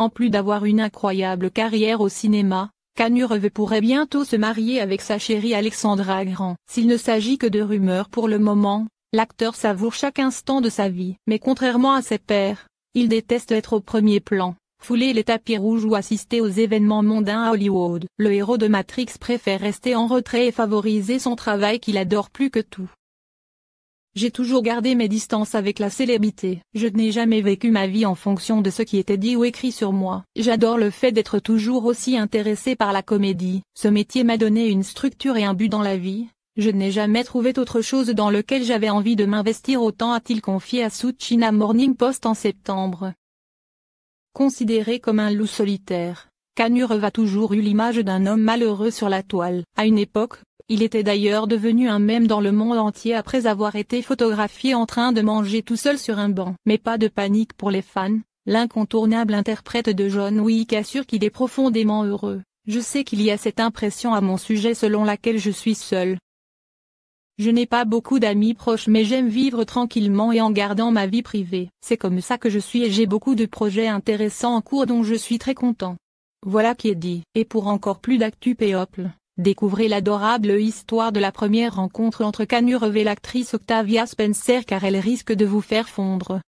En plus d'avoir une incroyable carrière au cinéma, Canureve pourrait bientôt se marier avec sa chérie Alexandra Grand. S'il ne s'agit que de rumeurs pour le moment, l'acteur savoure chaque instant de sa vie. Mais contrairement à ses pairs, il déteste être au premier plan, fouler les tapis rouges ou assister aux événements mondains à Hollywood. Le héros de Matrix préfère rester en retrait et favoriser son travail qu'il adore plus que tout. J'ai toujours gardé mes distances avec la célébrité. Je n'ai jamais vécu ma vie en fonction de ce qui était dit ou écrit sur moi. J'adore le fait d'être toujours aussi intéressé par la comédie. Ce métier m'a donné une structure et un but dans la vie. Je n'ai jamais trouvé autre chose dans lequel j'avais envie de m'investir autant a-t-il confié à Suchina Morning Post en septembre. Considéré comme un loup solitaire, Kanurov a toujours eu l'image d'un homme malheureux sur la toile. À une époque, il était d'ailleurs devenu un même dans le monde entier après avoir été photographié en train de manger tout seul sur un banc. Mais pas de panique pour les fans, l'incontournable interprète de John Wick assure qu'il est profondément heureux. Je sais qu'il y a cette impression à mon sujet selon laquelle je suis seul. Je n'ai pas beaucoup d'amis proches mais j'aime vivre tranquillement et en gardant ma vie privée. C'est comme ça que je suis et j'ai beaucoup de projets intéressants en cours dont je suis très content. Voilà qui est dit. Et pour encore plus d'actu péople. Découvrez l'adorable histoire de la première rencontre entre Canu et l'actrice Octavia Spencer car elle risque de vous faire fondre.